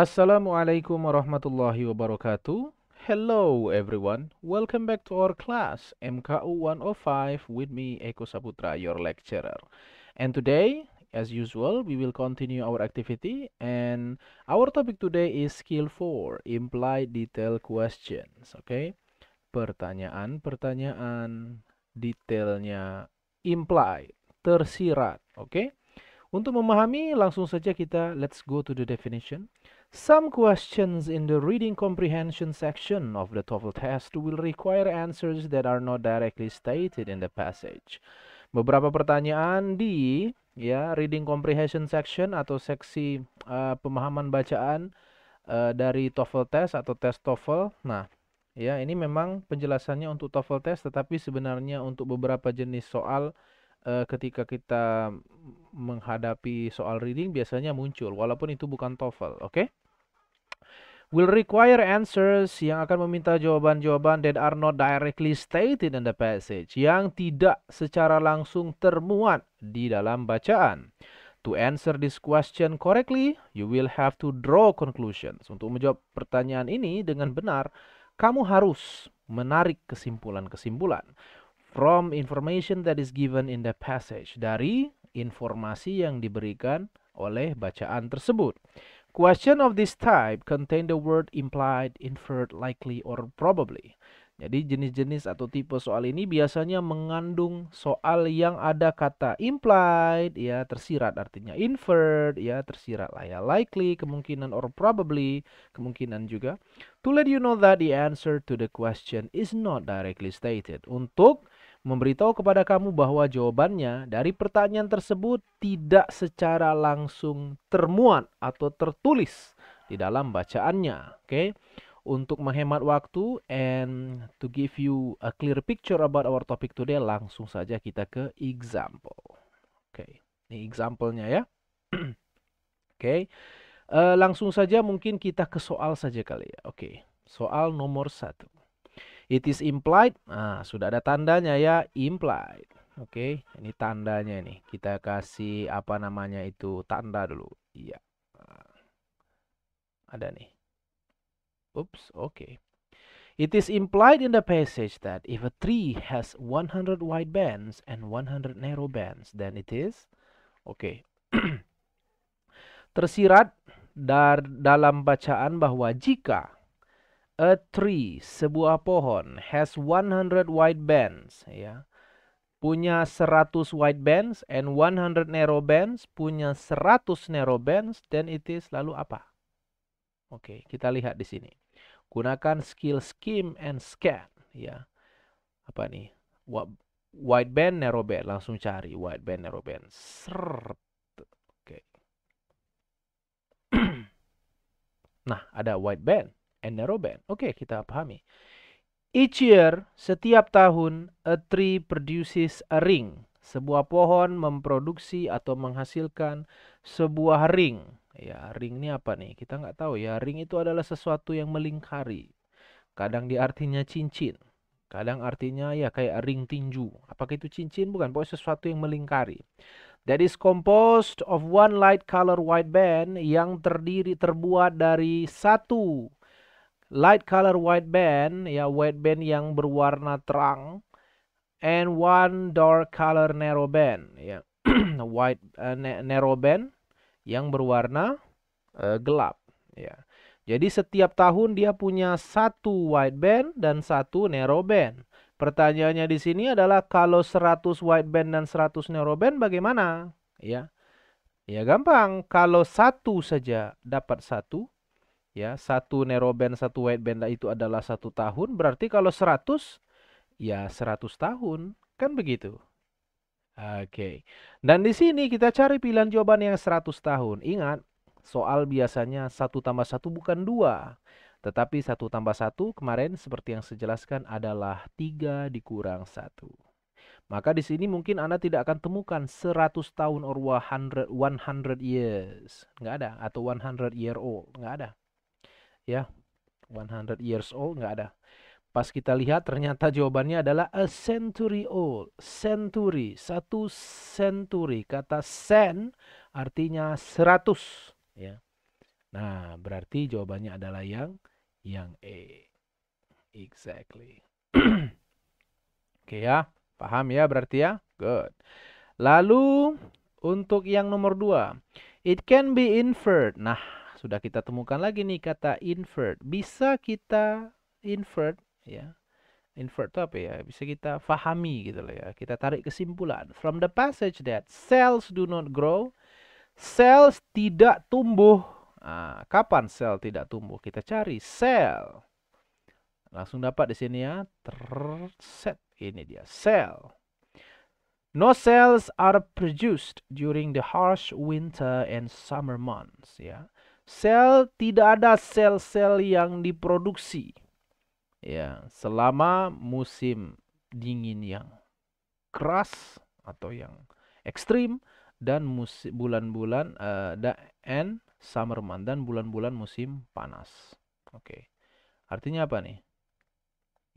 Assalamualaikum warahmatullahi wabarakatuh. Hello everyone, welcome back to our class MKU 105 with me Eko Saputra, your lecturer. And today, as usual, we will continue our activity and our topic today is skill 4, implied detail questions, okay? Pertanyaan-pertanyaan detailnya implied, tersirat, oke? Okay? Untuk memahami, langsung saja kita let's go to the definition. Some questions in the reading comprehension section of the TOEFL test will require answers that are not directly stated in the passage. Beberapa pertanyaan di ya reading comprehension section atau seksi uh, pemahaman bacaan uh, dari TOEFL test atau tes TOEFL. Nah, ya ini memang penjelasannya untuk TOEFL test tetapi sebenarnya untuk beberapa jenis soal uh, ketika kita menghadapi soal reading biasanya muncul walaupun itu bukan TOEFL, oke? Okay? will require answers yang akan meminta jawaban-jawaban that are not directly stated in the passage, yang tidak secara langsung termuat di dalam bacaan. To answer this question correctly, you will have to draw conclusions. Untuk menjawab pertanyaan ini dengan benar, kamu harus menarik kesimpulan-kesimpulan from information that is given in the passage dari informasi yang diberikan oleh bacaan tersebut. Question of this type contain the word implied, inferred, likely, or probably. Jadi jenis-jenis atau tipe soal ini biasanya mengandung soal yang ada kata implied ya tersirat artinya inferred ya tersirat lah ya likely kemungkinan or probably kemungkinan juga to let you know that the answer to the question is not directly stated untuk memberitahu kepada kamu bahwa jawabannya dari pertanyaan tersebut tidak secara langsung termuat atau tertulis di dalam bacaannya. Oke. Okay? Untuk menghemat waktu and to give you a clear picture about our topic today, langsung saja kita ke example. Oke, okay. ini example-nya ya. Oke. Okay. Uh, eh, langsung saja mungkin kita ke soal saja kali ya. Oke. Okay. Soal nomor satu. It is implied. Nah, sudah ada tandanya ya, implied. Oke, okay. ini tandanya ini. Kita kasih apa namanya itu tanda dulu. Iya. Ah, ada nih. Oops, oke. Okay. It is implied in the passage that if a tree has 100 wide bands and 100 narrow bands, then it is Oke. Okay. Tersirat dar dalam bacaan bahwa jika A tree, sebuah pohon, has 100 wide bands, ya. Punya 100 wide bands and 100 narrow bands, punya 100 narrow bands, then it is lalu apa? Oke, okay, kita lihat di sini. Gunakan skill skim and scan, ya. Apa nih? Wide band, narrow band, langsung cari wide band, narrow band. Oke. Okay. nah, ada wide band and band. Oke, okay, kita pahami. Each year, setiap tahun, a tree produces a ring. Sebuah pohon memproduksi atau menghasilkan sebuah ring. Ya, ring ini apa nih? Kita nggak tahu ya. Ring itu adalah sesuatu yang melingkari. Kadang di artinya cincin. Kadang artinya ya kayak ring tinju. Apakah itu cincin? Bukan, pokoknya sesuatu yang melingkari. That is composed of one light color white band yang terdiri terbuat dari satu light color white band ya white band yang berwarna terang and one dark color narrow band ya white uh, band yang berwarna uh, gelap ya. Jadi setiap tahun dia punya satu white band dan satu narrow band Pertanyaannya di sini adalah kalau 100 band dan 100 band bagaimana? Ya. Ya gampang, kalau satu saja dapat satu, ya satu band satu white band itu adalah satu tahun berarti kalau 100 ya 100 tahun kan begitu oke okay. dan di sini kita cari pilihan jawaban yang 100 tahun ingat soal biasanya satu tambah satu bukan dua tetapi satu tambah satu kemarin seperti yang sejelaskan adalah tiga dikurang satu maka di sini mungkin Anda tidak akan temukan 100 tahun or 100, 100 years. Nggak ada. Atau 100 year old. Nggak ada ya 100 years old nggak ada pas kita lihat ternyata jawabannya adalah a century old century satu century kata sen artinya 100 ya nah berarti jawabannya adalah yang yang E exactly oke okay, ya paham ya berarti ya good lalu untuk yang nomor dua it can be inferred nah sudah kita temukan lagi nih kata invert. Bisa kita invert ya. Invert itu apa ya? Bisa kita fahami gitu loh ya. Kita tarik kesimpulan from the passage that cells do not grow, cells tidak tumbuh. Nah, kapan sel tidak tumbuh? Kita cari sel. Langsung dapat di sini ya. Terset ini dia sel. No cells are produced during the harsh winter and summer months. Ya, Sel tidak ada sel-sel yang diproduksi ya selama musim dingin yang keras atau yang ekstrim dan musim bulan-bulan eh, dan -bulan, end summer month dan bulan-bulan musim panas. Oke. Okay. Artinya apa nih?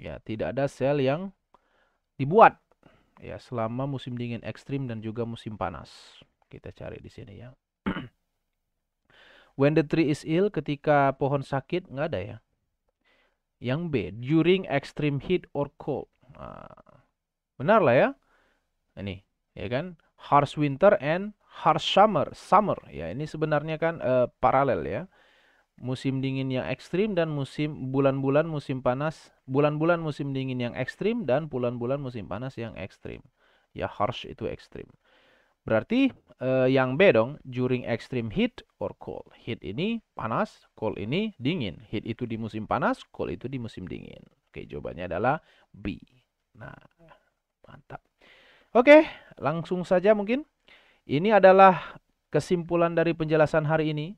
Ya, tidak ada sel yang dibuat ya selama musim dingin ekstrim dan juga musim panas. Kita cari di sini ya. When the tree is ill, ketika pohon sakit, nggak ada ya. Yang B, during extreme heat or cold. Nah, benar lah ya. Ini, ya kan? Harsh winter and harsh summer. Summer, ya ini sebenarnya kan uh, paralel ya. Musim dingin yang ekstrim dan musim bulan-bulan musim panas, bulan-bulan musim dingin yang ekstrim dan bulan-bulan musim panas yang ekstrim. Ya harsh itu ekstrim. Berarti uh, yang B dong, during extreme heat or cold. Heat ini panas, cold ini dingin. Heat itu di musim panas, cold itu di musim dingin. Oke, jawabannya adalah B. Nah, mantap. Oke, langsung saja mungkin. Ini adalah kesimpulan dari penjelasan hari ini.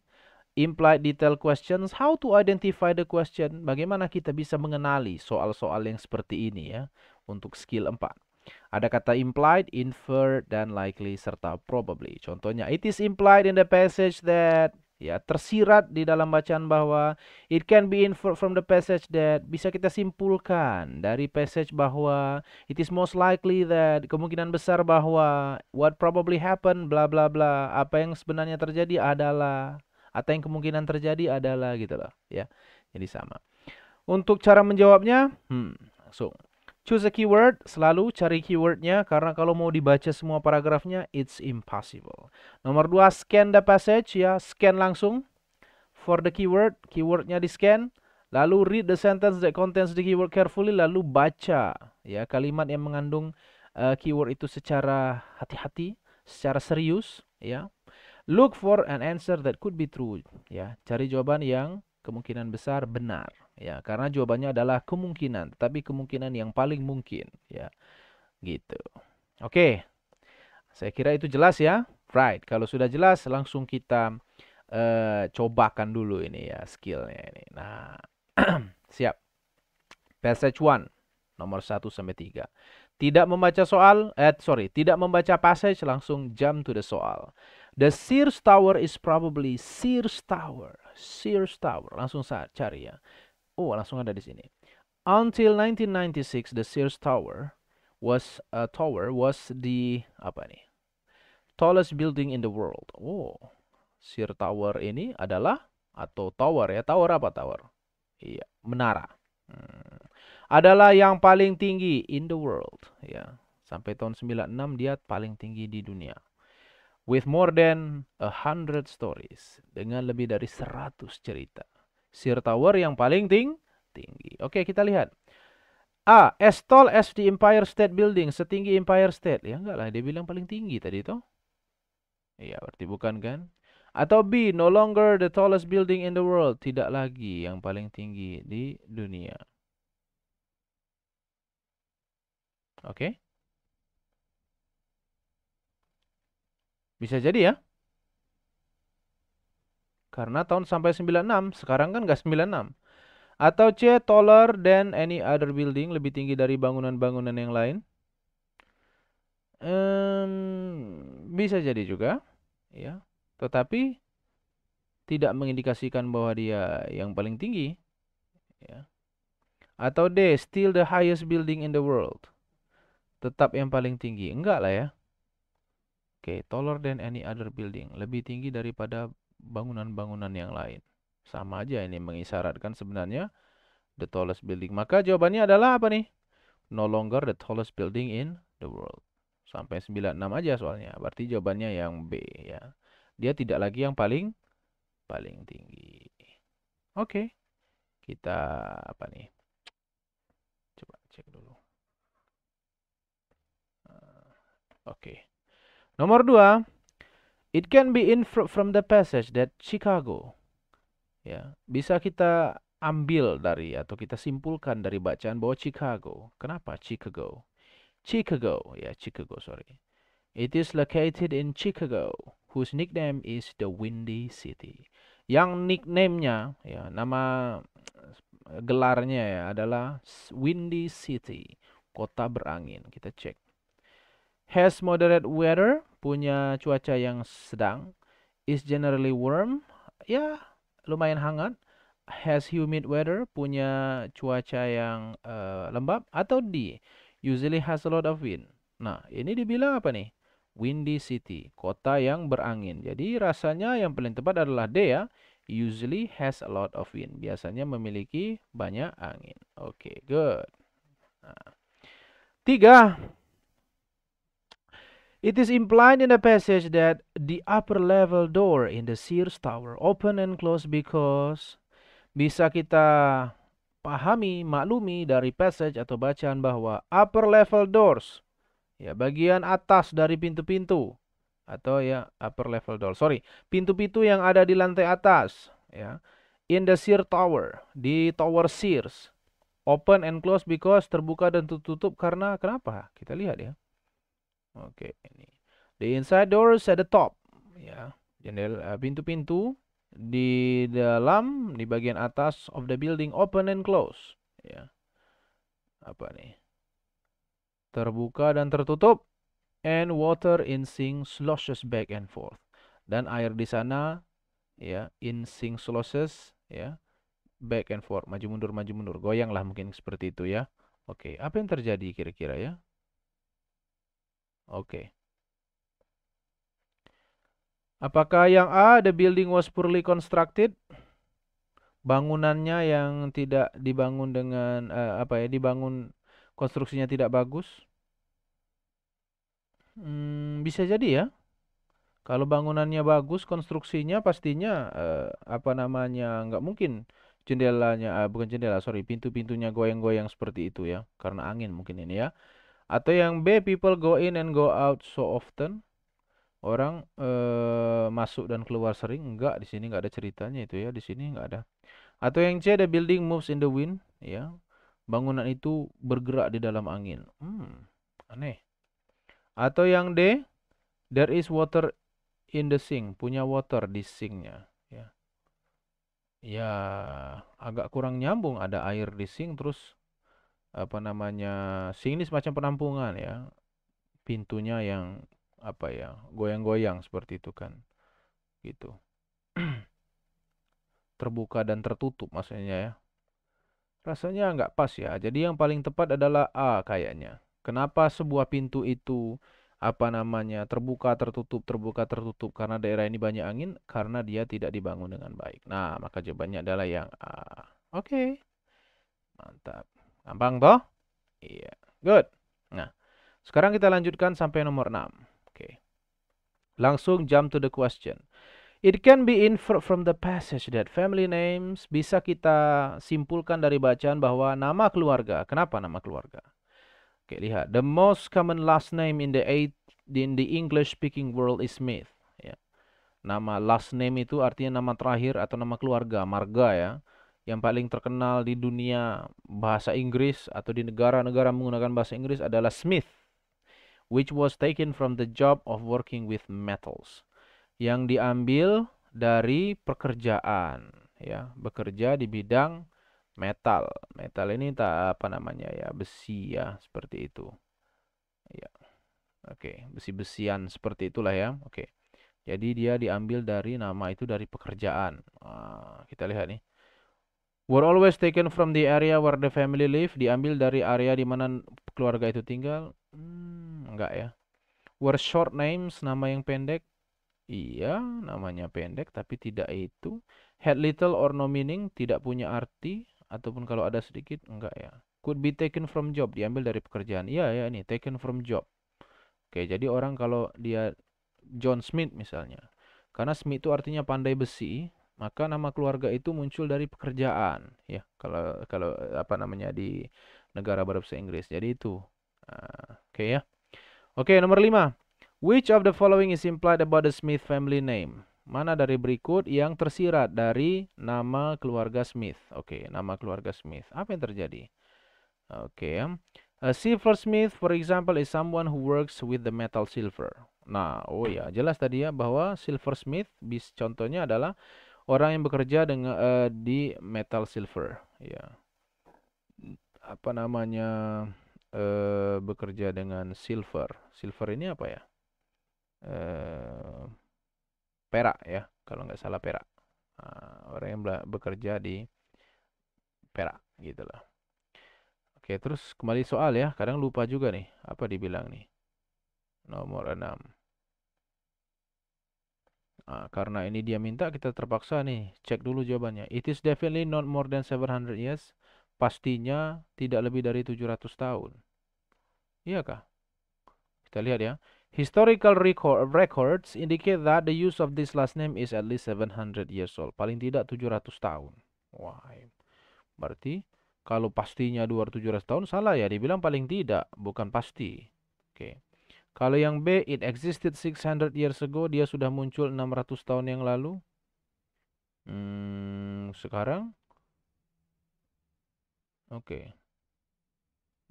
Implied detail questions, how to identify the question. Bagaimana kita bisa mengenali soal-soal yang seperti ini ya untuk skill 4. Ada kata implied, infer, dan likely, serta probably. Contohnya, it is implied in the passage that ya tersirat di dalam bacaan bahwa it can be inferred from the passage that bisa kita simpulkan dari passage bahwa it is most likely that kemungkinan besar bahwa what probably happened bla bla bla apa yang sebenarnya terjadi adalah atau yang kemungkinan terjadi adalah gitu loh ya jadi sama untuk cara menjawabnya hmm langsung Choose a keyword, selalu cari keywordnya karena kalau mau dibaca semua paragrafnya, it's impossible. Nomor dua, scan the passage ya, scan langsung for the keyword, keywordnya di scan. Lalu read the sentence that contains the keyword carefully, lalu baca ya kalimat yang mengandung uh, keyword itu secara hati-hati, secara serius ya. Look for an answer that could be true ya, cari jawaban yang kemungkinan besar benar ya karena jawabannya adalah kemungkinan tetapi kemungkinan yang paling mungkin ya gitu oke saya kira itu jelas ya right kalau sudah jelas langsung kita uh, cobakan dulu ini ya skillnya ini nah siap passage one, nomor 1 sampai tiga. tidak membaca soal eh sorry tidak membaca passage langsung jump to the soal The Sears Tower is probably Sears Tower. Sears Tower. Langsung saat cari ya. Oh, langsung ada di sini. Until 1996, the Sears Tower was a uh, tower was the apa nih? Tallest building in the world. Oh, Sears Tower ini adalah atau tower ya, tower apa tower? Iya, menara. Hmm. Adalah yang paling tinggi in the world ya. Sampai tahun 96 dia paling tinggi di dunia with more than a hundred stories dengan lebih dari 100 cerita. Sir tower yang paling ting tinggi. Oke, kita lihat. A. As tall as the Empire State Building. Setinggi Empire State. Ya enggak lah, dia bilang paling tinggi tadi itu. Iya, berarti bukan kan? Atau B. No longer the tallest building in the world. Tidak lagi yang paling tinggi di dunia. Oke. Okay. Bisa jadi ya. Karena tahun sampai 96, sekarang kan nggak 96. Atau C. Taller than any other building, lebih tinggi dari bangunan-bangunan yang lain. Um, bisa jadi juga, ya. Tetapi tidak mengindikasikan bahwa dia yang paling tinggi, ya. Atau D. Still the highest building in the world. Tetap yang paling tinggi. Enggak lah ya. Oke, okay, taller than any other building. Lebih tinggi daripada bangunan-bangunan yang lain. Sama aja ini mengisyaratkan sebenarnya the tallest building. Maka jawabannya adalah apa nih? No longer the tallest building in the world. Sampai 96 aja soalnya. Berarti jawabannya yang B ya. Dia tidak lagi yang paling paling tinggi. Oke. Kita apa nih? Coba cek dulu. Ah, oke. Nomor 2. It can be inferred from the passage that Chicago ya, bisa kita ambil dari atau kita simpulkan dari bacaan bahwa Chicago. Kenapa Chicago? Chicago, ya Chicago, sorry. It is located in Chicago, whose nickname is the Windy City. Yang nicknamenya, ya nama gelarnya ya adalah Windy City, kota berangin. Kita cek has moderate weather, punya cuaca yang sedang, is generally warm, ya lumayan hangat, has humid weather, punya cuaca yang uh, lembab, atau D, usually has a lot of wind. Nah, ini dibilang apa nih? Windy city, kota yang berangin. Jadi rasanya yang paling tepat adalah D ya, usually has a lot of wind. Biasanya memiliki banyak angin. Oke, okay, good. Nah. Tiga, It is implied in the passage that the upper level door in the Sears Tower open and close because bisa kita pahami, maklumi dari passage atau bacaan bahwa upper level doors ya bagian atas dari pintu-pintu atau ya upper level door. Sorry, pintu-pintu yang ada di lantai atas ya. In the Sears Tower, di Tower Sears. Open and close because terbuka dan tertutup karena kenapa? Kita lihat ya. Oke, okay, ini. The inside doors at the top, ya. Jendela eh, pintu-pintu di dalam di bagian atas of the building open and close, ya. Apa nih? Terbuka dan tertutup and water in sink sloshes back and forth. Dan air di sana ya, in sink sloshes ya, back and forth, maju mundur maju mundur, goyang lah mungkin seperti itu ya. Oke, okay. apa yang terjadi kira-kira ya? Okay. Apakah yang A the building was poorly constructed? Bangunannya yang tidak dibangun dengan uh, apa ya, dibangun konstruksinya tidak bagus? Hmm, bisa jadi ya. Kalau bangunannya bagus, konstruksinya pastinya uh, apa namanya? Enggak mungkin jendelanya uh, bukan jendela, sorry, pintu-pintunya goyang-goyang seperti itu ya, karena angin mungkin ini ya. Atau yang B people go in and go out so often. Orang uh, masuk dan keluar sering enggak di sini enggak ada ceritanya itu ya, di sini enggak ada. Atau yang C the building moves in the wind ya. Bangunan itu bergerak di dalam angin. Hmm, aneh. Atau yang D there is water in the sink, punya water di sinknya ya. Ya, agak kurang nyambung ada air di sink terus apa namanya sini semacam penampungan ya pintunya yang apa ya goyang-goyang seperti itu kan gitu terbuka dan tertutup maksudnya ya rasanya nggak pas ya jadi yang paling tepat adalah A kayaknya kenapa sebuah pintu itu apa namanya terbuka tertutup terbuka tertutup karena daerah ini banyak angin karena dia tidak dibangun dengan baik nah maka jawabannya adalah yang A oke okay. mantap Gampang toh? Iya. Good. Nah, sekarang kita lanjutkan sampai nomor 6. Oke. Okay. Langsung jump to the question. It can be inferred from the passage that family names bisa kita simpulkan dari bacaan bahwa nama keluarga. Kenapa nama keluarga? Oke, okay, lihat. The most common last name in the eight, in the English speaking world is Smith, ya. Nama last name itu artinya nama terakhir atau nama keluarga, marga ya yang paling terkenal di dunia bahasa Inggris atau di negara-negara menggunakan bahasa Inggris adalah smith which was taken from the job of working with metals yang diambil dari pekerjaan ya bekerja di bidang metal metal ini tak apa namanya ya besi ya seperti itu ya oke okay. besi-besian seperti itulah ya oke okay. jadi dia diambil dari nama itu dari pekerjaan nah, kita lihat nih were always taken from the area where the family live diambil dari area di mana keluarga itu tinggal hmm, enggak ya were short names nama yang pendek iya namanya pendek tapi tidak itu had little or no meaning tidak punya arti ataupun kalau ada sedikit enggak ya could be taken from job diambil dari pekerjaan iya ya ini taken from job oke jadi orang kalau dia John Smith misalnya karena Smith itu artinya pandai besi maka nama keluarga itu muncul dari pekerjaan ya kalau kalau eh, apa namanya di negara berbahasa Inggris jadi itu uh, oke okay, ya oke okay, nomor lima. which of the following is implied about the Smith family name mana dari berikut yang tersirat dari nama keluarga Smith oke okay, nama keluarga Smith apa yang terjadi oke okay. Ya. uh, silver Smith for example is someone who works with the metal silver nah oh ya jelas tadi ya bahwa silver Smith bis contohnya adalah orang yang bekerja dengan uh, di metal silver ya apa namanya uh, bekerja dengan silver silver ini apa ya uh, perak ya kalau nggak salah perak nah, orang yang bekerja di perak gitulah. oke terus kembali soal ya kadang lupa juga nih apa dibilang nih nomor 6 Nah, karena ini dia minta kita terpaksa nih cek dulu jawabannya. It is definitely not more than 700 years. Pastinya tidak lebih dari 700 tahun. Iya kah? Kita lihat ya. Historical record, records indicate that the use of this last name is at least 700 years old. Paling tidak 700 tahun. Wah. Berarti kalau pastinya 2700 tahun salah ya dibilang paling tidak, bukan pasti. Oke. Okay. Kalau yang B, it existed 600 years ago, dia sudah muncul 600 tahun yang lalu. Hmm, sekarang? Oke. Okay.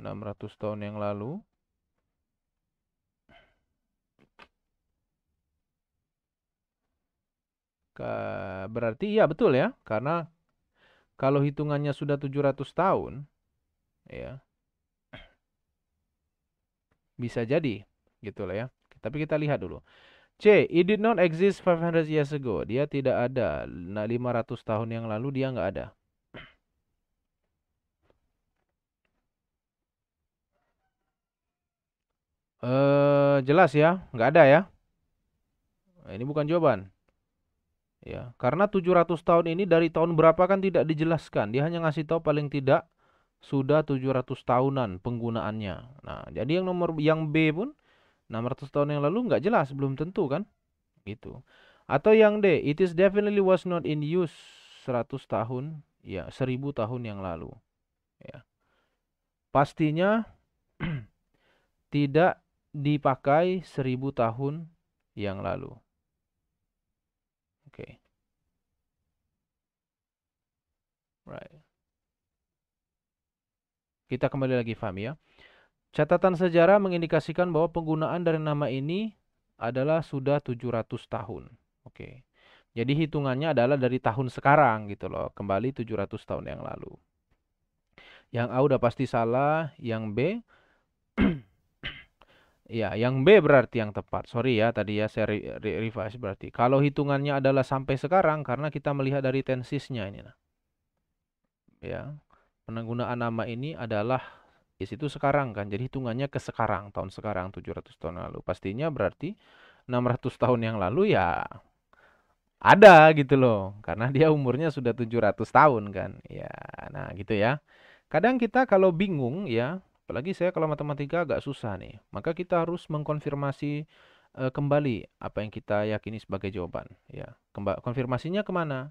600 tahun yang lalu. Berarti ya betul ya, karena kalau hitungannya sudah 700 tahun, ya, bisa jadi gitu lah ya. Tapi kita lihat dulu. C. It did not exist 500 years ago. Dia tidak ada. Nah, 500 tahun yang lalu dia nggak ada. Uh, jelas ya, nggak ada ya. Nah, ini bukan jawaban. Ya, karena 700 tahun ini dari tahun berapa kan tidak dijelaskan. Dia hanya ngasih tahu paling tidak sudah 700 tahunan penggunaannya. Nah, jadi yang nomor yang B pun 600 tahun yang lalu nggak jelas, belum tentu kan? Gitu. Atau yang D, it is definitely was not in use 100 tahun, ya 1000 tahun yang lalu. Ya. Pastinya tidak dipakai 1000 tahun yang lalu. Oke. Okay. Right. Kita kembali lagi fam ya. Catatan sejarah mengindikasikan bahwa penggunaan dari nama ini adalah sudah 700 tahun. Oke. Jadi hitungannya adalah dari tahun sekarang gitu loh, kembali 700 tahun yang lalu. Yang A udah pasti salah, yang B Ya, yang B berarti yang tepat. Sorry ya, tadi ya saya re re revise berarti. Kalau hitungannya adalah sampai sekarang karena kita melihat dari tensisnya ini nah. Ya. Penggunaan nama ini adalah Is itu sekarang kan, jadi hitungannya ke sekarang, tahun sekarang 700 tahun lalu. Pastinya berarti 600 tahun yang lalu ya ada gitu loh. Karena dia umurnya sudah 700 tahun kan. Ya, nah gitu ya. Kadang kita kalau bingung ya, apalagi saya kalau matematika agak susah nih, maka kita harus mengkonfirmasi uh, kembali apa yang kita yakini sebagai jawaban ya. Kemba konfirmasinya kemana?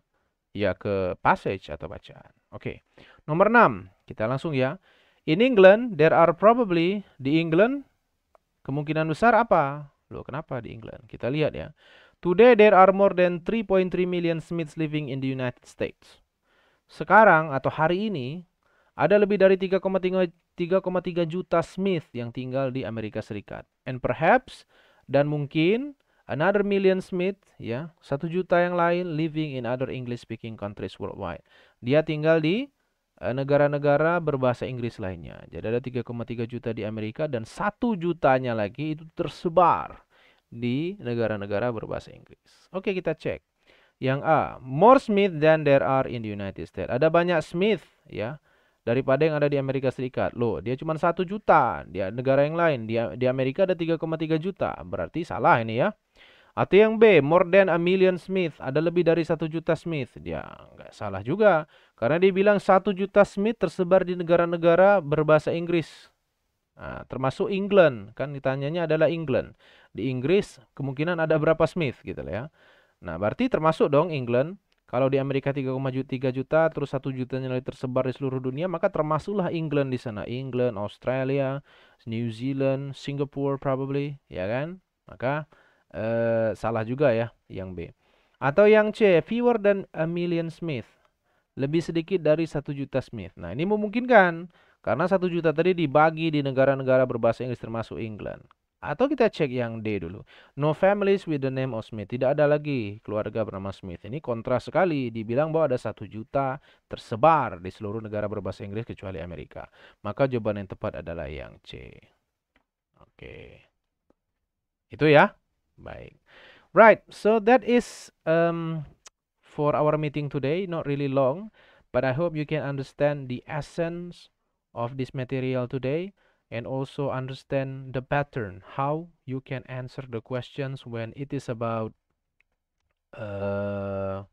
Ya ke passage atau bacaan. Oke. Nomor 6, kita langsung ya. In England, there are probably di England kemungkinan besar apa? Loh, kenapa di England? Kita lihat ya. Today there are more than 3.3 million Smiths living in the United States. Sekarang atau hari ini ada lebih dari 3,3 juta Smith yang tinggal di Amerika Serikat. And perhaps dan mungkin another million Smith ya, satu juta yang lain living in other English speaking countries worldwide. Dia tinggal di Eh, negara-negara berbahasa Inggris lainnya. Jadi ada 3,3 juta di Amerika dan satu jutanya lagi itu tersebar di negara-negara berbahasa Inggris. Oke, kita cek. Yang A, more Smith than there are in the United States. Ada banyak Smith ya daripada yang ada di Amerika Serikat. Loh, dia cuma satu juta. Di negara yang lain, dia di Amerika ada 3,3 juta. Berarti salah ini ya. Atau yang B, more than a million Smith. Ada lebih dari satu juta Smith. Dia nggak salah juga. Karena dia bilang satu juta Smith tersebar di negara-negara berbahasa Inggris. Nah, termasuk England, kan ditanyanya adalah England. Di Inggris kemungkinan ada berapa Smith gitu ya. Nah, berarti termasuk dong England. Kalau di Amerika 3,3 juta terus 1 jutanya lagi tersebar di seluruh dunia, maka termasuklah England di sana. England, Australia, New Zealand, Singapore probably, ya kan? Maka eh, salah juga ya yang B. Atau yang C, Fewer than a million Smith lebih sedikit dari satu juta Smith. Nah, ini memungkinkan karena satu juta tadi dibagi di negara-negara berbahasa Inggris termasuk England. Atau kita cek yang D dulu. No families with the name of Smith. Tidak ada lagi keluarga bernama Smith. Ini kontras sekali. Dibilang bahwa ada satu juta tersebar di seluruh negara berbahasa Inggris kecuali Amerika. Maka jawaban yang tepat adalah yang C. Oke. Itu ya. Baik. Right. So that is um, for our meeting today, not really long, but I hope you can understand the essence of this material today and also understand the pattern, how you can answer the questions when it is about uh,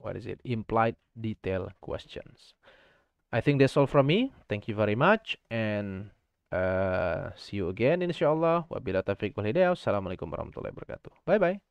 what is it? Implied detail questions. I think that's all from me. Thank you very much and uh, see you again insyaallah. Wabillahi taufiq wal hidayah. Assalamualaikum warahmatullahi wabarakatuh. Bye bye.